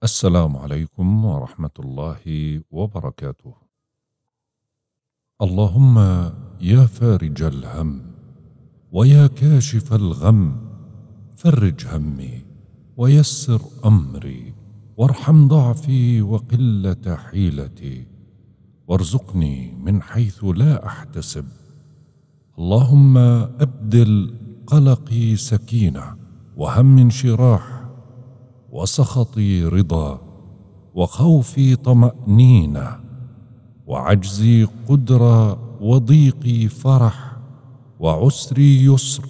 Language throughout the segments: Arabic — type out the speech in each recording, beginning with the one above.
السلام عليكم ورحمة الله وبركاته. اللهم يا فارج الهم ويا كاشف الغم فرج همي ويسر أمري وارحم ضعفي وقلة حيلتي وارزقني من حيث لا أحتسب. اللهم أبدل قلقي سكينة وهم انشراح وسخطي رضا وخوفي طمانينه وعجزي قدره وضيقي فرح وعسري يسر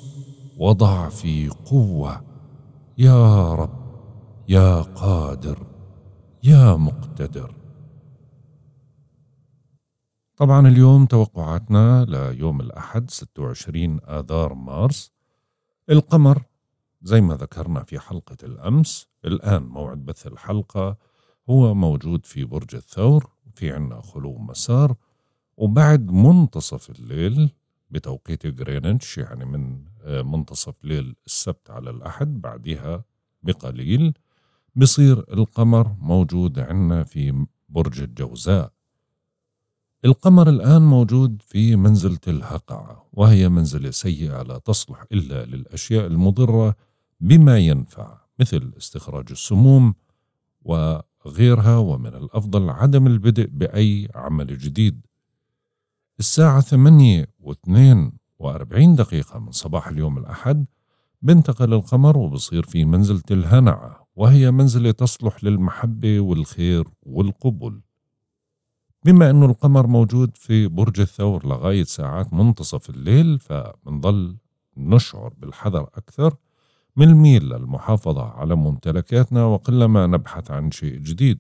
وضعفي قوه يا رب يا قادر يا مقتدر طبعا اليوم توقعاتنا ليوم الأحد 26 آذار مارس القمر زي ما ذكرنا في حلقة الأمس الآن موعد بث الحلقة هو موجود في برج الثور في عنا خلو مسار وبعد منتصف الليل بتوقيت جرينتش يعني من آه، منتصف ليل السبت على الأحد بعدها بقليل بصير القمر موجود عنا في برج الجوزاء القمر الآن موجود في منزلة الهقعة وهي منزلة سيئة لا تصلح إلا للأشياء المضرة بما ينفع مثل استخراج السموم وغيرها ومن الأفضل عدم البدء بأي عمل جديد الساعة 8 و2 و40 دقيقة من صباح اليوم الأحد بنتقل القمر وبصير في منزلة الهنعة وهي منزلة تصلح للمحبة والخير والقبول بما أنه القمر موجود في برج الثور لغاية ساعات منتصف الليل فبنضل نشعر بالحذر أكثر من الميل للمحافظة على ممتلكاتنا وقلما نبحث عن شيء جديد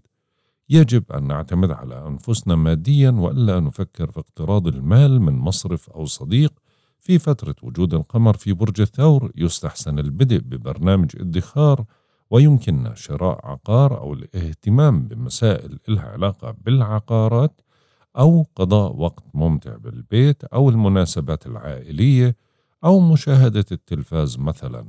يجب أن نعتمد على أنفسنا ماديا وإلا نفكر في اقتراض المال من مصرف أو صديق في فترة وجود القمر في برج الثور يستحسن البدء ببرنامج ادخار ويمكننا شراء عقار أو الاهتمام بمسائل إلها علاقة بالعقارات أو قضاء وقت ممتع بالبيت أو المناسبات العائلية أو مشاهدة التلفاز مثلاً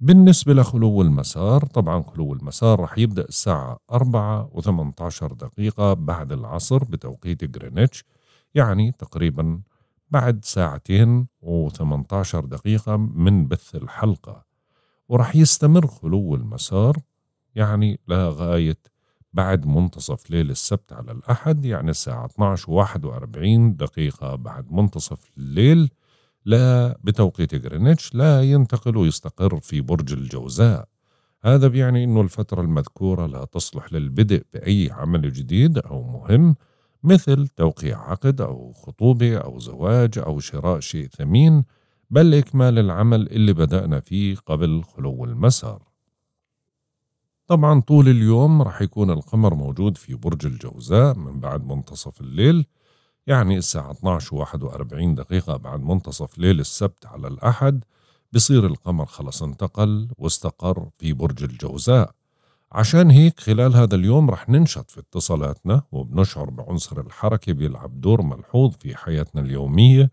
بالنسبة لخلو المسار طبعا خلو المسار رح يبدأ الساعة 4 و18 دقيقة بعد العصر بتوقيت غرينتش يعني تقريبا بعد ساعتين و18 دقيقة من بث الحلقة ورح يستمر خلو المسار يعني لغاية بعد منتصف ليل السبت على الأحد يعني الساعة 12 و41 دقيقة بعد منتصف الليل لا بتوقيت غرينتش لا ينتقل ويستقر في برج الجوزاء هذا بيعني أنه الفترة المذكورة لا تصلح للبدء بأي عمل جديد أو مهم مثل توقيع عقد أو خطوبة أو زواج أو شراء شيء ثمين بل إكمال العمل اللي بدأنا فيه قبل خلو المسار طبعا طول اليوم رح يكون القمر موجود في برج الجوزاء من بعد منتصف الليل يعني الساعة 12 و 41 دقيقة بعد منتصف ليل السبت على الأحد بصير القمر خلص انتقل واستقر في برج الجوزاء عشان هيك خلال هذا اليوم رح ننشط في اتصالاتنا وبنشعر بعنصر الحركة بيلعب دور ملحوظ في حياتنا اليومية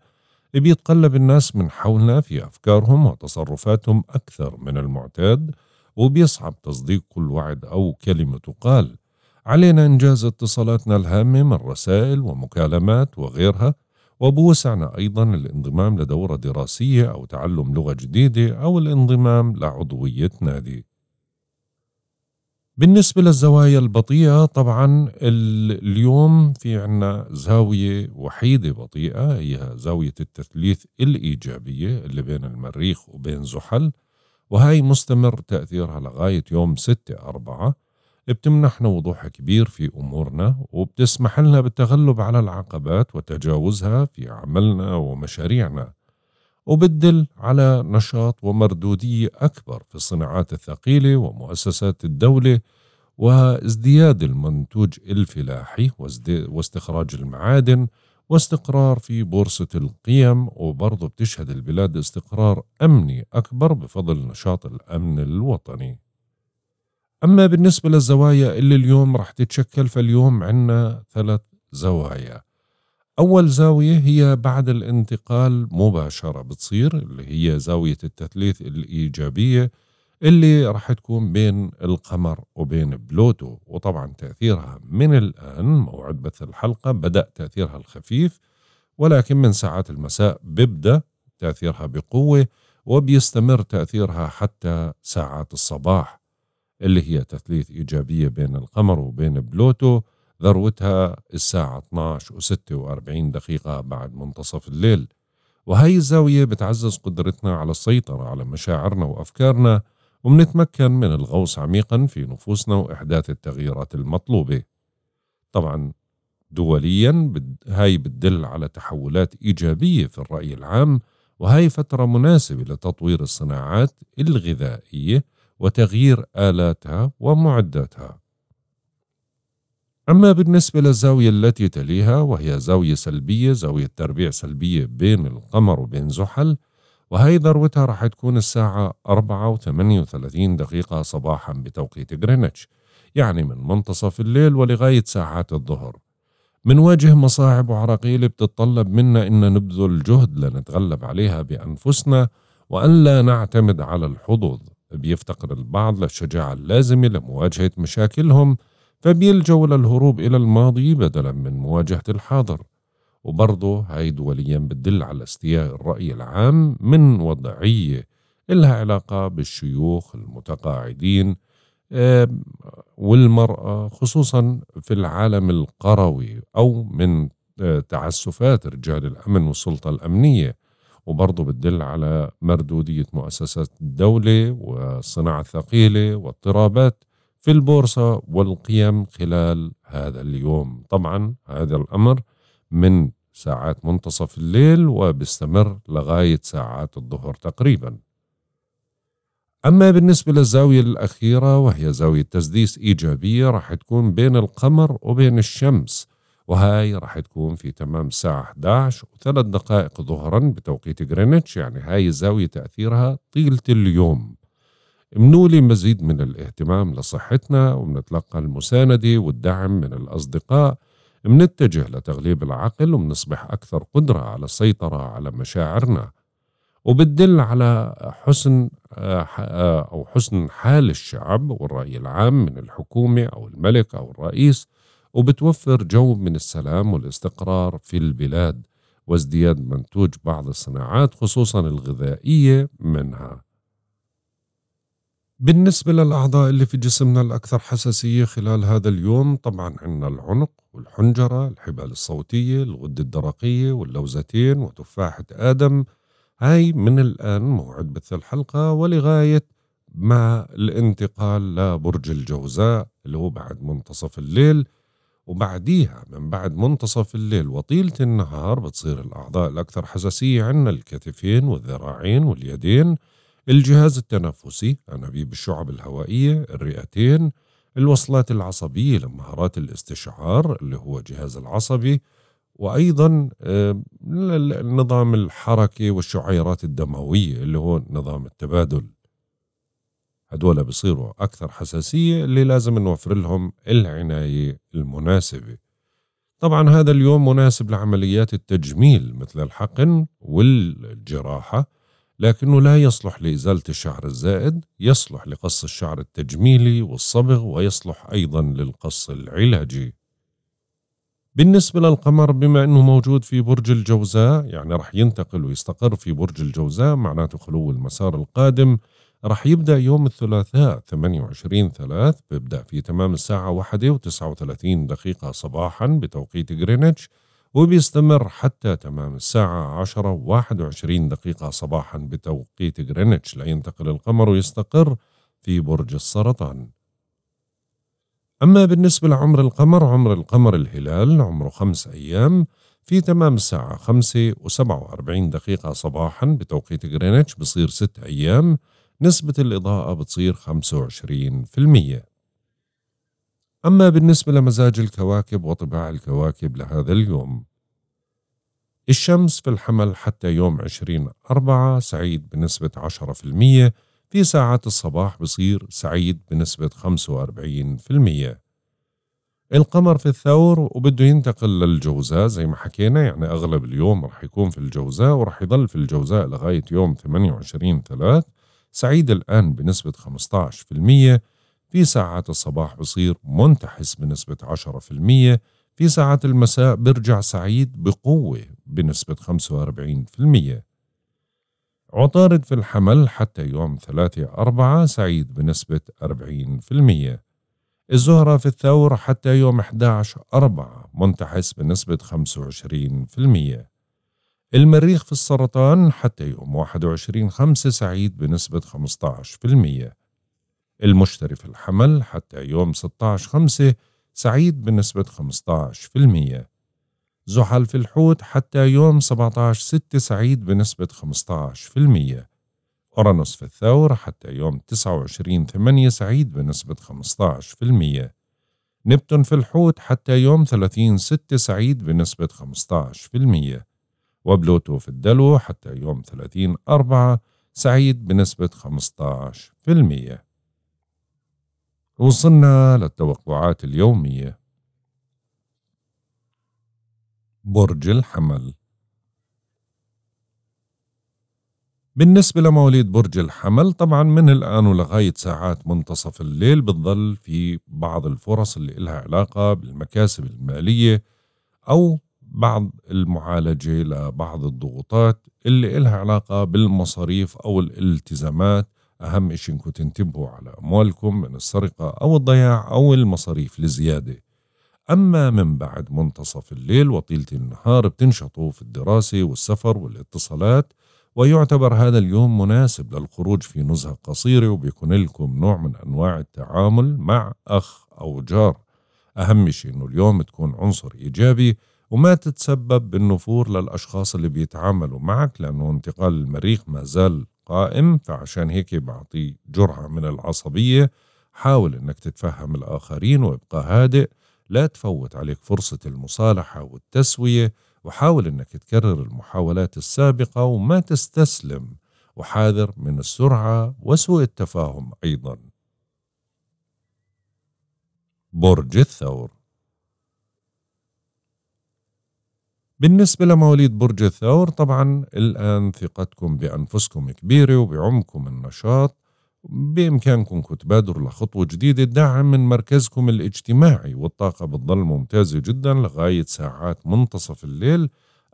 بيتقلب الناس من حولنا في أفكارهم وتصرفاتهم أكثر من المعتاد وبيصعب تصديق كل وعد أو كلمة تقال علينا إنجاز اتصالاتنا الهامة من رسائل ومكالمات وغيرها وبوسعنا أيضا الانضمام لدورة دراسية أو تعلم لغة جديدة أو الانضمام لعضوية نادي بالنسبة للزوايا البطيئة طبعا اليوم في عنا زاوية وحيدة بطيئة هي زاوية التثليث الإيجابية اللي بين المريخ وبين زحل وهي مستمر تأثيرها لغاية يوم 6 أربعة بتمنحنا وضوح كبير في أمورنا وبتسمح لنا بالتغلب على العقبات وتجاوزها في عملنا ومشاريعنا وبتدل على نشاط ومردودية أكبر في الصناعات الثقيلة ومؤسسات الدولة وازدياد المنتوج الفلاحي واستخراج المعادن واستقرار في بورصة القيم وبرضه بتشهد البلاد استقرار أمني أكبر بفضل نشاط الأمن الوطني أما بالنسبة للزوايا اللي اليوم راح تتشكل فاليوم عندنا ثلاث زوايا أول زاوية هي بعد الانتقال مباشرة بتصير اللي هي زاوية التثليث الإيجابية اللي راح تكون بين القمر وبين بلوتو وطبعا تأثيرها من الآن موعد بث الحلقة بدأ تأثيرها الخفيف ولكن من ساعات المساء بيبدأ تأثيرها بقوة وبيستمر تأثيرها حتى ساعات الصباح اللي هي تثليث إيجابية بين القمر وبين بلوتو ذروتها الساعة 12 و46 دقيقة بعد منتصف الليل وهي الزاوية بتعزز قدرتنا على السيطرة على مشاعرنا وأفكارنا ومنتمكن من الغوص عميقا في نفوسنا وإحداث التغييرات المطلوبة طبعا دوليا هاي بتدل على تحولات إيجابية في الرأي العام وهي فترة مناسبة لتطوير الصناعات الغذائية وتغيير آلاتها ومعداتها. أما بالنسبة للزاوية التي تليها وهي زاوية سلبية زاوية تربيع سلبية بين القمر وبين زحل وهي ذروتها راح تكون الساعة 4 و 38 دقيقة صباحا بتوقيت غرينتش يعني من منتصف الليل ولغاية ساعات الظهر منواجه مصاعب وعراقيل بتتطلب منا أن نبذل جهد لنتغلب عليها بأنفسنا وأن لا نعتمد على الحظوظ بيفتقر البعض للشجاعة اللازمة لمواجهة مشاكلهم فبيلجوا للهروب إلى الماضي بدلا من مواجهة الحاضر وبرضه هاي دوليا بتدل على استياء الرأي العام من وضعية إلها علاقة بالشيوخ المتقاعدين والمرأة خصوصا في العالم القروي أو من آه، تعسفات رجال الأمن والسلطة الأمنية وبرضه بتدل على مردودية مؤسسات الدولة والصناعة الثقيلة واضطرابات في البورصة والقيم خلال هذا اليوم طبعا هذا الأمر من ساعات منتصف الليل وبيستمر لغاية ساعات الظهر تقريبا أما بالنسبة للزاوية الأخيرة وهي زاوية تسديس إيجابية راح تكون بين القمر وبين الشمس وهاي راح تكون في تمام الساعة 11 وثلاث دقائق ظهرا بتوقيت جرينتش يعني هاي الزاوية تأثيرها طيلة اليوم امنوا مزيد من الاهتمام لصحتنا وبنتلقى المساندة والدعم من الأصدقاء منتجه لتغليب العقل وبنصبح أكثر قدرة على السيطرة على مشاعرنا وبتدل على حسن آه، أو حسن حال الشعب والرأي العام من الحكومة أو الملك أو الرئيس وبتوفر جو من السلام والاستقرار في البلاد وازدياد منتوج بعض الصناعات خصوصا الغذائية منها بالنسبة للأعضاء اللي في جسمنا الأكثر حساسية خلال هذا اليوم طبعا عندنا العنق والحنجرة الحبال الصوتية الغدة الدرقية واللوزتين وتفاحة آدم هاي من الآن موعد بث الحلقة ولغاية ما الانتقال لبرج الجوزاء اللي هو بعد منتصف الليل وبعديها من بعد منتصف الليل وطيلة النهار بتصير الأعضاء الأكثر حساسية عندنا الكتفين والذراعين واليدين الجهاز التنفسي أنابيب الشعب الهوائية الرئتين الوصلات العصبية لمهارات الاستشعار اللي هو جهاز العصبي وأيضا نظام الحركي والشعيرات الدموية اللي هو نظام التبادل هدول بصيروا أكثر حساسية اللي لازم نوفر لهم العناية المناسبة طبعا هذا اليوم مناسب لعمليات التجميل مثل الحقن والجراحة لكنه لا يصلح لإزالة الشعر الزائد يصلح لقص الشعر التجميلي والصبغ ويصلح أيضا للقص العلاجي بالنسبة للقمر بما أنه موجود في برج الجوزاء يعني رح ينتقل ويستقر في برج الجوزاء معناته خلو المسار القادم راح يبدأ يوم الثلاثاء 28 ثلاث بيبدأ في تمام الساعة 1 و39 دقيقة صباحا بتوقيت جرينتش وبيستمر حتى تمام الساعة عشرة واحد وعشرين دقيقة صباحا بتوقيت جرينتش لينتقل القمر ويستقر في برج السرطان أما بالنسبة لعمر القمر عمر القمر الهلال عمره خمس أيام في تمام الساعة خمسة وسبعة وأربعين دقيقة صباحا بتوقيت جرينتش بصير ست أيام نسبة الإضاءة بتصير 25% أما بالنسبة لمزاج الكواكب وطباع الكواكب لهذا اليوم الشمس في الحمل حتى يوم 20 أربعة سعيد بنسبة 10% في ساعات الصباح بصير سعيد بنسبة 45% القمر في الثور وبده ينتقل للجوزاء زي ما حكينا يعني أغلب اليوم رح يكون في الجوزاء ورح يضل في الجوزاء لغاية يوم 28 ثلاث سعيد الآن بنسبة 15% في ساعات الصباح بصير منتحس بنسبة 10% في ساعات المساء برجع سعيد بقوة بنسبة 45% عطارد في الحمل حتى يوم 3 4 سعيد بنسبة 40% الزهرة في الثور حتى يوم 11 4 منتحس بنسبة 25% المريخ في السرطان حتى يوم 21 5 سعيد بنسبة 15% المشتري في الحمل حتى يوم 16 5 سعيد بنسبة 15% زحل في الحوت حتى يوم 17 6 سعيد بنسبة 15% أورانوس في الثور حتى يوم 29 8 سعيد بنسبة 15% نبتون في الحوت حتى يوم 30 6 سعيد بنسبة 15% وبلوتو في الدلو حتى يوم 30 أربعة سعيد بنسبة 15% وصلنا للتوقعات اليومية برج الحمل بالنسبة لمواليد برج الحمل طبعا من الآن ولغاية ساعات منتصف الليل بتظل في بعض الفرص اللي إلها علاقة بالمكاسب المالية أو بعض المعالجة لبعض الضغوطات اللي إلها علاقة بالمصاريف أو الالتزامات أهم شيء إنكم تنتبهوا على أموالكم من السرقة أو الضياع أو المصاريف الزيادة أما من بعد منتصف الليل وطيلة النهار بتنشطوا في الدراسة والسفر والاتصالات ويعتبر هذا اليوم مناسب للخروج في نزهة قصيرة وبيكون لكم نوع من أنواع التعامل مع أخ أو جار أهم شيء إنه اليوم تكون عنصر إيجابي وما تتسبب بالنفور للأشخاص اللي بيتعاملوا معك لأنه انتقال المريخ ما زال قائم فعشان هيك بعطيه جرعة من العصبية حاول أنك تتفهم الآخرين وابقى هادئ لا تفوت عليك فرصة المصالحة والتسوية وحاول أنك تكرر المحاولات السابقة وما تستسلم وحاذر من السرعة وسوء التفاهم أيضا برج الثور بالنسبة لمواليد برج الثور طبعا الآن ثقتكم بأنفسكم كبيرة وبعمقكم النشاط بإمكانكم تبادروا لخطوة جديدة دعم من مركزكم الاجتماعي والطاقة بتظل ممتازة جدا لغاية ساعات منتصف الليل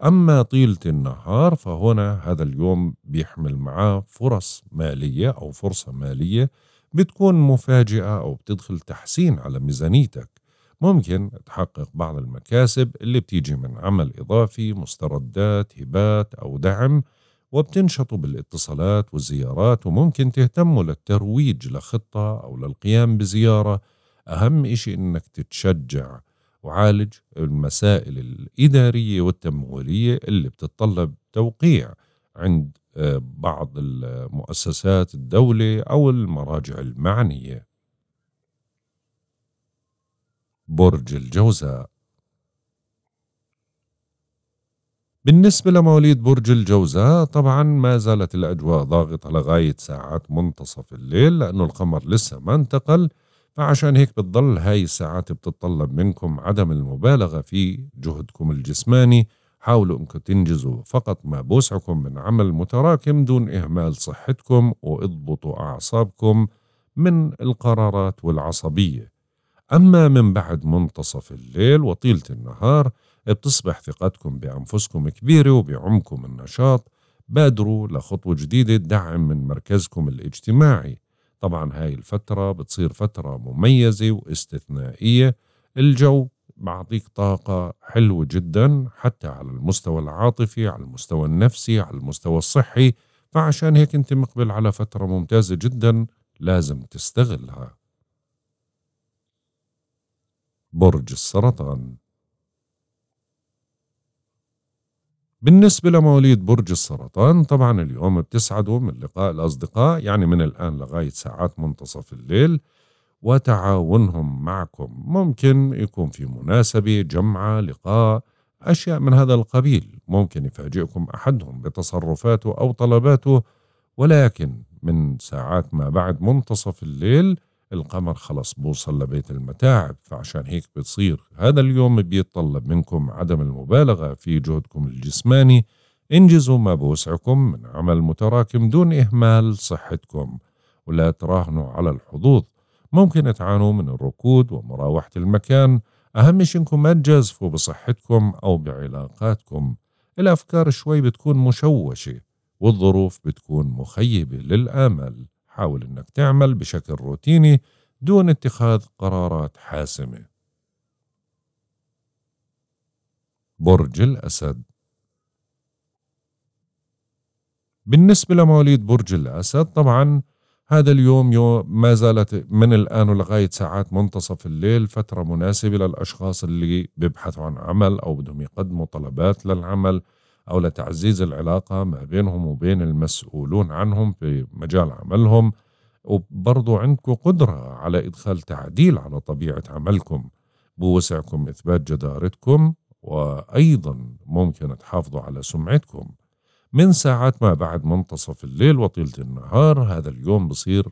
أما طيلة النهار فهنا هذا اليوم بيحمل معاه فرص مالية أو فرصة مالية بتكون مفاجئة أو بتدخل تحسين على ميزانيتك ممكن تحقق بعض المكاسب اللي بتيجي من عمل إضافي مستردات هبات أو دعم وبتنشطوا بالاتصالات والزيارات وممكن تهتموا للترويج لخطة أو للقيام بزيارة أهم إشي إنك تتشجع وعالج المسائل الإدارية والتمويلية اللي بتتطلب توقيع عند آه، بعض المؤسسات الدولة أو المراجع المعنية برج الجوزاء بالنسبة لمواليد برج الجوزاء طبعا ما زالت الأجواء ضاغطة لغاية ساعات منتصف الليل لأنه القمر لسه ما انتقل فعشان هيك بتضل هاي الساعات بتتطلب منكم عدم المبالغة في جهدكم الجسماني حاولوا انكم تنجزوا فقط ما بوسعكم من عمل متراكم دون إهمال صحتكم واضبطوا أعصابكم من القرارات والعصبية أما من بعد منتصف الليل وطيلة النهار بتصبح ثقتكم بأنفسكم كبيرة وبعمكم النشاط بادروا لخطوة جديدة تدعم من مركزكم الاجتماعي طبعا هاي الفترة بتصير فترة مميزة واستثنائية الجو بعطيك طاقة حلوة جدا حتى على المستوى العاطفي على المستوى النفسي على المستوى الصحي فعشان هيك انت مقبل على فترة ممتازة جدا لازم تستغلها برج السرطان بالنسبة لمواليد برج السرطان طبعا اليوم بتسعدوا من لقاء الأصدقاء يعني من الآن لغاية ساعات منتصف الليل وتعاونهم معكم ممكن يكون في مناسبة جمعة لقاء أشياء من هذا القبيل ممكن يفاجئكم أحدهم بتصرفاته أو طلباته ولكن من ساعات ما بعد منتصف الليل القمر خلص بوصل لبيت المتاعب فعشان هيك بتصير هذا اليوم بيتطلب منكم عدم المبالغة في جهدكم الجسماني انجزوا ما بوسعكم من عمل متراكم دون إهمال صحتكم ولا تراهنوا على الحظوظ ممكن تعانوا من الركود ومراوحة المكان أهم شيء إنكم ما تجازفوا بصحتكم أو بعلاقاتكم الأفكار شوي بتكون مشوشة والظروف بتكون مخيبة للآمل حاول أنك تعمل بشكل روتيني دون اتخاذ قرارات حاسمة برج الأسد بالنسبة لمواليد برج الأسد طبعا هذا اليوم يوم ما زالت من الآن ولغاية ساعات منتصف الليل فترة مناسبة للأشخاص اللي بيبحثوا عن عمل أو بدهم يقدموا طلبات للعمل أو لتعزيز العلاقة ما بينهم وبين المسؤولون عنهم في مجال عملهم وبرضو عندكم قدرة على إدخال تعديل على طبيعة عملكم بوسعكم إثبات جدارتكم وأيضا ممكن تحافظوا على سمعتكم من ساعات ما بعد منتصف الليل وطيلة النهار هذا اليوم بصير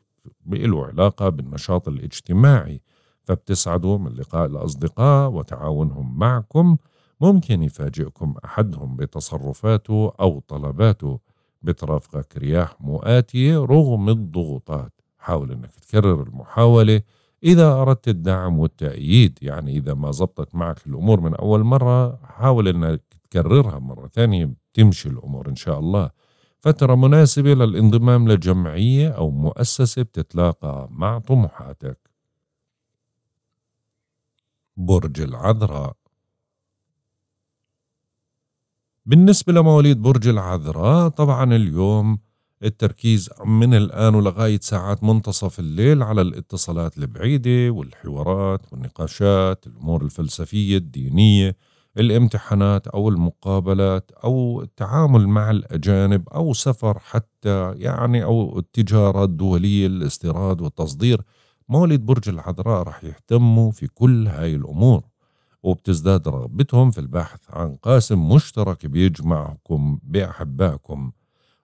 له علاقة بالنشاط الاجتماعي فبتسعدوا من لقاء الأصدقاء وتعاونهم معكم ممكن يفاجئكم أحدهم بتصرفاته أو طلباته بترافقك رياح مؤاتية رغم الضغوطات حاول أنك تكرر المحاولة إذا أردت الدعم والتأييد يعني إذا ما زبطت معك الأمور من أول مرة حاول أنك تكررها مرة ثانية تمشي الأمور إن شاء الله فترة مناسبة للانضمام لجمعية أو مؤسسة بتتلاقى مع طموحاتك برج العذراء بالنسبة لمواليد برج العذراء طبعا اليوم التركيز من الآن ولغاية ساعات منتصف الليل على الاتصالات البعيدة والحوارات والنقاشات الأمور الفلسفية الدينية الامتحانات أو المقابلات أو التعامل مع الأجانب أو سفر حتى يعني أو التجارة الدولية الاستيراد والتصدير مواليد برج العذراء رح يهتموا في كل هاي الأمور وبتزداد رغبتهم في البحث عن قاسم مشترك بيجمعكم بأحبائكم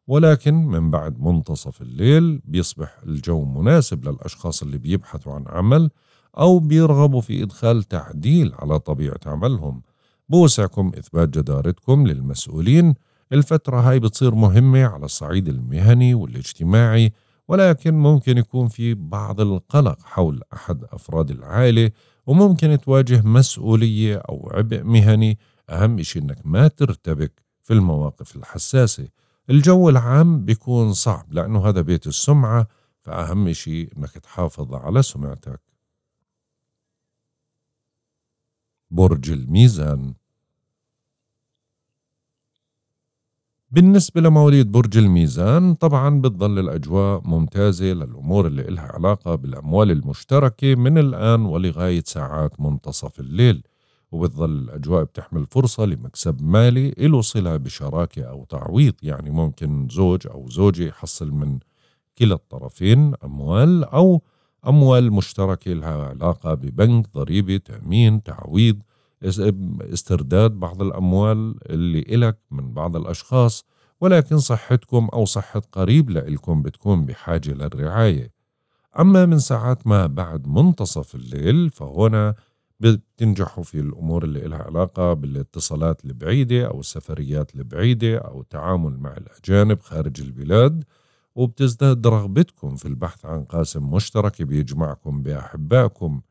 ولكن من بعد منتصف الليل بيصبح الجو مناسب للأشخاص اللي بيبحثوا عن عمل أو بيرغبوا في إدخال تعديل على طبيعة عملهم بوسعكم إثبات جدارتكم للمسؤولين الفترة هاي بتصير مهمة على الصعيد المهني والاجتماعي ولكن ممكن يكون في بعض القلق حول أحد أفراد العائلة وممكن تواجه مسؤولية أو عبء مهني أهم شيء أنك ما ترتبك في المواقف الحساسة الجو العام بيكون صعب لأنه هذا بيت السمعة فأهم شيء أنك تحافظ على سمعتك برج الميزان بالنسبة لمواليد برج الميزان طبعا بتظل الأجواء ممتازة للأمور اللي إلها علاقة بالأموال المشتركة من الآن ولغاية ساعات منتصف الليل وبتظل الأجواء بتحمل فرصة لمكسب مالي له صلة بشراكة أو تعويض يعني ممكن زوج أو زوجة يحصل من كلا الطرفين أموال أو أموال مشتركة لها علاقة ببنك ضريبة تأمين تعويض استرداد بعض الأموال اللي إلك من بعض الأشخاص ولكن صحتكم أو صحة قريب لإلكم بتكون بحاجة للرعاية أما من ساعات ما بعد منتصف الليل فهنا بتنجحوا في الأمور اللي إلها علاقة بالاتصالات البعيدة أو السفريات البعيدة أو التعامل مع الأجانب خارج البلاد وبتزداد رغبتكم في البحث عن قاسم مشترك بيجمعكم بأحبائكم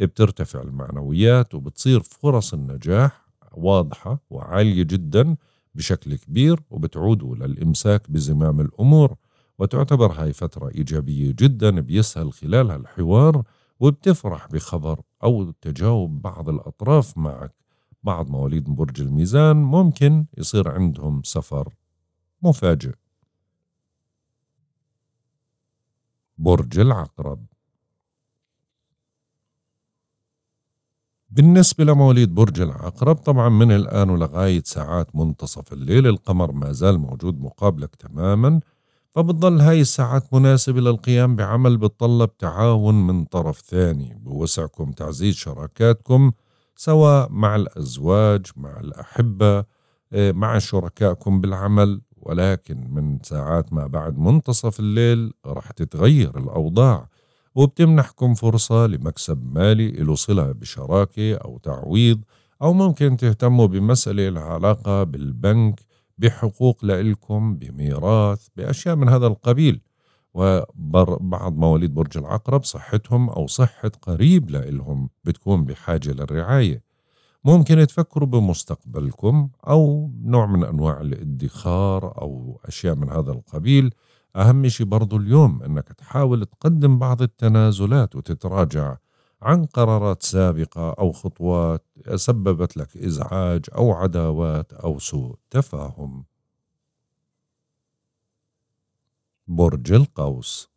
بترتفع المعنويات وبتصير فرص النجاح واضحة وعالية جدا بشكل كبير وبتعودوا للإمساك بزمام الأمور وتعتبر هاي فترة إيجابية جدا بيسهل خلالها الحوار وبتفرح بخبر أو تجاوب بعض الأطراف معك بعض مواليد برج الميزان ممكن يصير عندهم سفر مفاجئ برج العقرب بالنسبة لمواليد برج العقرب طبعا من الآن ولغاية ساعات منتصف الليل القمر ما زال موجود مقابلك تماما فبتظل هاي الساعات مناسبة للقيام بعمل بتطلب تعاون من طرف ثاني بوسعكم تعزيز شراكاتكم سواء مع الأزواج مع الأحبة آه، مع شركائكم بالعمل ولكن من ساعات ما بعد منتصف الليل رح تتغير الأوضاع وبتمنحكم فرصة لمكسب مالي له صلة بشراكة أو تعويض أو ممكن تهتموا بمسألة لها علاقة بالبنك بحقوق لإلكم بميراث بأشياء من هذا القبيل وبعض مواليد برج العقرب صحتهم أو صحة قريب لإلهم بتكون بحاجة للرعاية ممكن تفكروا بمستقبلكم أو نوع من أنواع الادخار أو أشياء من هذا القبيل أهم شيء برضو اليوم أنك تحاول تقدم بعض التنازلات وتتراجع عن قرارات سابقة أو خطوات سببت لك إزعاج أو عداوات أو سوء تفاهم برج القوس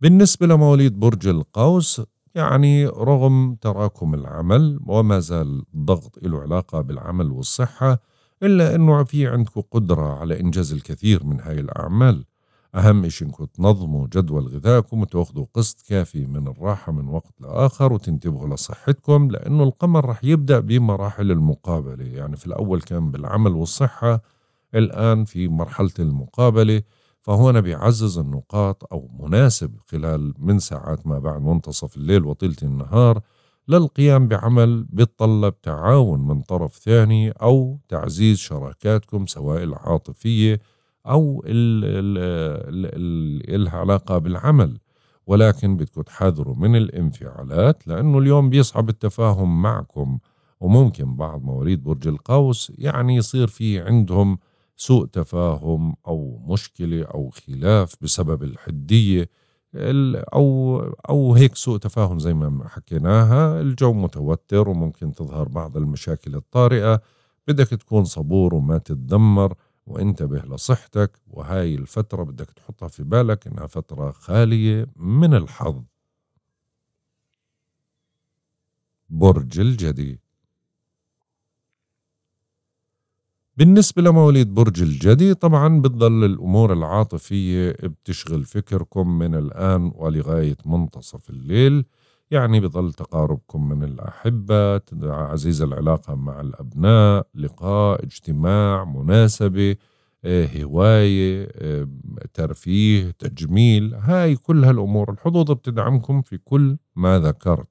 بالنسبة لمواليد برج القوس يعني رغم تراكم العمل وما زال الضغط له علاقة بالعمل والصحة إلا أنه في عندكم قدرة على إنجاز الكثير من هاي الأعمال أهم إشي إنكم تنظموا جدول غذائكم وتأخذوا قسط كافي من الراحة من وقت لآخر وتنتبهوا لصحتكم لأنه القمر رح يبدأ بمراحل المقابلة يعني في الأول كان بالعمل والصحة الآن في مرحلة المقابلة فهنا بيعزز النقاط أو مناسب خلال من ساعات ما بعد منتصف الليل وطيلة النهار للقيام بعمل بيتطلب تعاون من طرف ثاني أو تعزيز شراكاتكم سواء العاطفية أو إلها علاقة بالعمل ولكن بدكم تحذروا من الانفعالات لأنه اليوم بيصعب التفاهم معكم وممكن بعض مواليد برج القوس يعني يصير في عندهم سوء تفاهم أو مشكلة أو خلاف بسبب الحدية او او هيك سوء تفاهم زي ما حكيناها الجو متوتر وممكن تظهر بعض المشاكل الطارئه بدك تكون صبور وما تتذمر وانتبه لصحتك وهاي الفتره بدك تحطها في بالك انها فتره خاليه من الحظ برج الجدي بالنسبة لمواليد برج الجدي طبعا بتضل الأمور العاطفية بتشغل فكركم من الآن ولغاية منتصف الليل يعني بضل تقاربكم من الأحبة عزيز العلاقة مع الأبناء لقاء اجتماع مناسبة آه، هواية آه، ترفيه تجميل هاي كل هالأمور الحظوظ بتدعمكم في كل ما ذكرت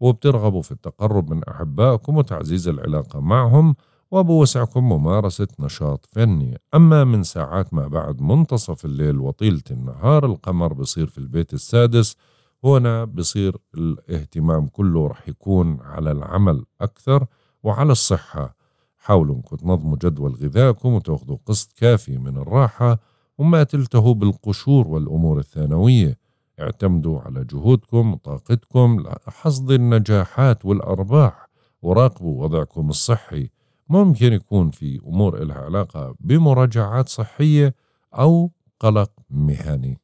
وبترغبوا في التقرب من أحبائكم وتعزيز العلاقة معهم وبوسعكم ممارسة نشاط فني أما من ساعات ما بعد منتصف الليل وطيلة النهار القمر بصير في البيت السادس هنا بصير الاهتمام كله رح يكون على العمل أكثر وعلى الصحة حاولوا انكم تنظموا جدول غذائكم وتاخذوا قسط كافي من الراحة وما تلتهوا بالقشور والأمور الثانوية اعتمدوا على جهودكم وطاقتكم لحصد النجاحات والأرباح وراقبوا وضعكم الصحي ممكن يكون في أمور إلها علاقة بمراجعات صحية أو قلق مهني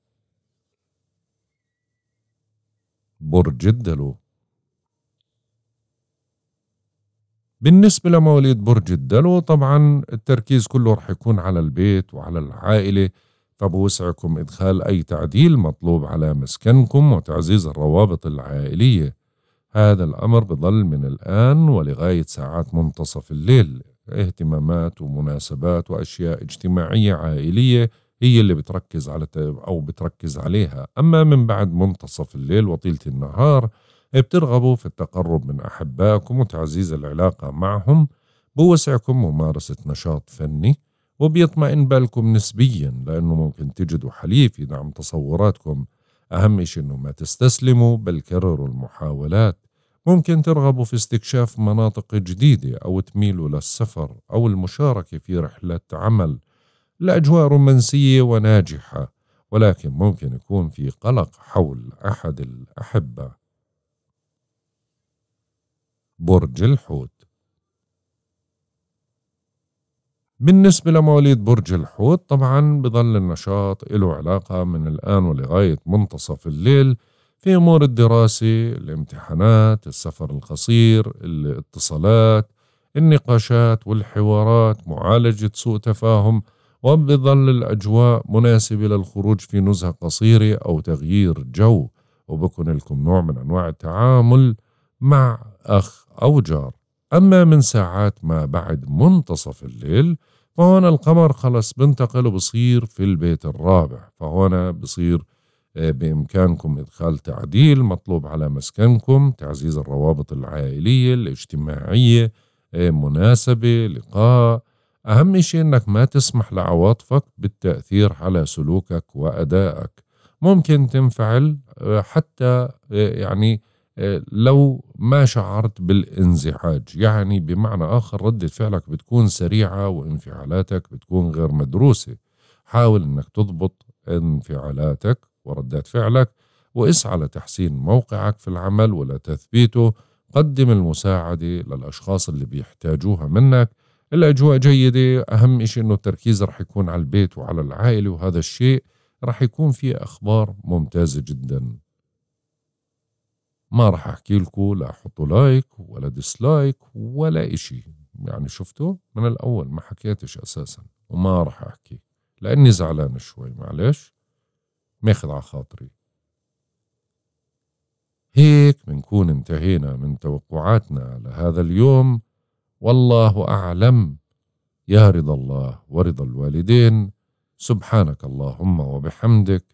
برج الدلو بالنسبة لمواليد برج الدلو طبعا التركيز كله رح يكون على البيت وعلى العائلة فبوسعكم إدخال أي تعديل مطلوب على مسكنكم وتعزيز الروابط العائلية هذا الأمر بظل من الآن ولغاية ساعات منتصف الليل اهتمامات ومناسبات وأشياء اجتماعية عائلية هي اللي بتركز على أو بتركز عليها أما من بعد منتصف الليل وطيلة النهار بترغبوا في التقرب من أحبائكم وتعزيز العلاقة معهم بوسعكم ممارسة نشاط فني وبيطمئن بالكم نسبيا لأنه ممكن تجدوا حليف يدعم تصوراتكم أهم شيء أنه ما تستسلموا بل كرروا المحاولات ممكن ترغبوا في استكشاف مناطق جديدة أو تميلوا للسفر أو المشاركة في رحلة عمل الأجواء رومانسية وناجحة ولكن ممكن يكون في قلق حول أحد الأحبة برج الحوت بالنسبة لمواليد برج الحوت طبعا بظل النشاط له علاقة من الآن ولغاية منتصف الليل في أمور الدراسة الامتحانات السفر القصير الاتصالات النقاشات والحوارات معالجة سوء تفاهم وبظل الأجواء مناسبة للخروج في نزهة قصيرة أو تغيير جو وبكون لكم نوع من أنواع التعامل مع أخ أو جار أما من ساعات ما بعد منتصف الليل فهنا القمر خلص بنتقل وبصير في البيت الرابع فهنا بصير آه، بإمكانكم إدخال تعديل مطلوب على مسكنكم تعزيز الروابط العائلية الاجتماعية آه، مناسبة لقاء أهم شيء أنك ما تسمح لعواطفك بالتأثير على سلوكك وأدائك ممكن تنفعل آه، حتى يعني لو ما شعرت بالانزعاج يعني بمعنى آخر ردة فعلك بتكون سريعة وانفعالاتك بتكون غير مدروسة حاول أنك تضبط انفعالاتك وردات فعلك واسعى لتحسين موقعك في العمل ولا تثبيته قدم المساعدة للأشخاص اللي بيحتاجوها منك الأجواء جيدة أهم شيء أنه التركيز رح يكون على البيت وعلى العائلة وهذا الشيء رح يكون فيه أخبار ممتازة جداً ما راح احكي لكم لا حطوا لايك ولا ديسلايك ولا اشي يعني شفتوا من الاول ما حكيتش اساسا وما راح احكي لاني زعلان شوي معلش ماخذ على خاطري هيك بنكون انتهينا من توقعاتنا لهذا اليوم والله اعلم يا رضا الله ورضا الوالدين سبحانك اللهم وبحمدك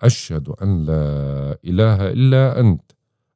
اشهد ان لا اله الا انت